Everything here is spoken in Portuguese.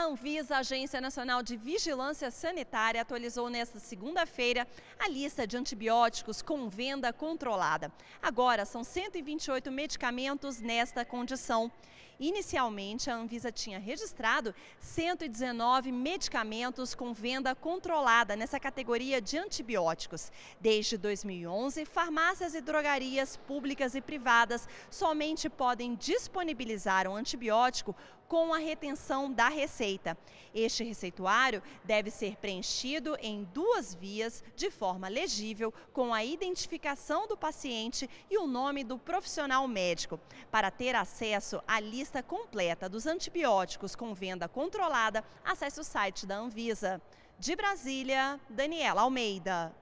A Anvisa, Agência Nacional de Vigilância Sanitária, atualizou nesta segunda-feira a lista de antibióticos com venda controlada. Agora, são 128 medicamentos nesta condição. Inicialmente, a Anvisa tinha registrado 119 medicamentos com venda controlada nessa categoria de antibióticos. Desde 2011, farmácias e drogarias públicas e privadas somente podem disponibilizar um antibiótico com a retenção da receita. Este receituário deve ser preenchido em duas vias de forma legível, com a identificação do paciente e o nome do profissional médico. Para ter acesso à lista lista completa dos antibióticos com venda controlada, acesse o site da Anvisa. De Brasília, Daniela Almeida.